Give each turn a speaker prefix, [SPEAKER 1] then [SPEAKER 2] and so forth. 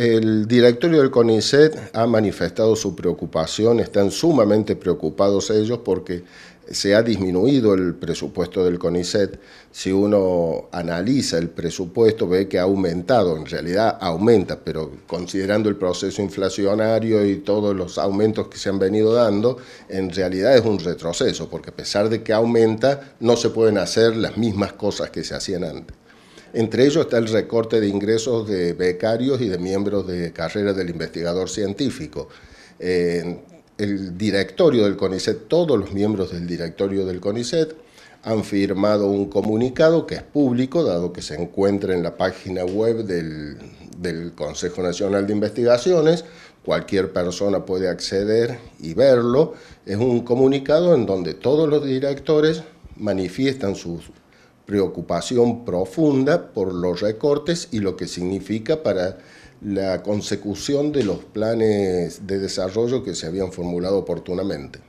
[SPEAKER 1] el directorio del CONICET ha manifestado su preocupación, están sumamente preocupados ellos porque se ha disminuido el presupuesto del CONICET. Si uno analiza el presupuesto, ve que ha aumentado, en realidad aumenta, pero considerando el proceso inflacionario y todos los aumentos que se han venido dando, en realidad es un retroceso, porque a pesar de que aumenta, no se pueden hacer las mismas cosas que se hacían antes. Entre ellos está el recorte de ingresos de becarios y de miembros de carreras del investigador científico. Eh, el directorio del CONICET, todos los miembros del directorio del CONICET, han firmado un comunicado que es público, dado que se encuentra en la página web del, del Consejo Nacional de Investigaciones. Cualquier persona puede acceder y verlo. Es un comunicado en donde todos los directores manifiestan sus preocupación profunda por los recortes y lo que significa para la consecución de los planes de desarrollo que se habían formulado oportunamente.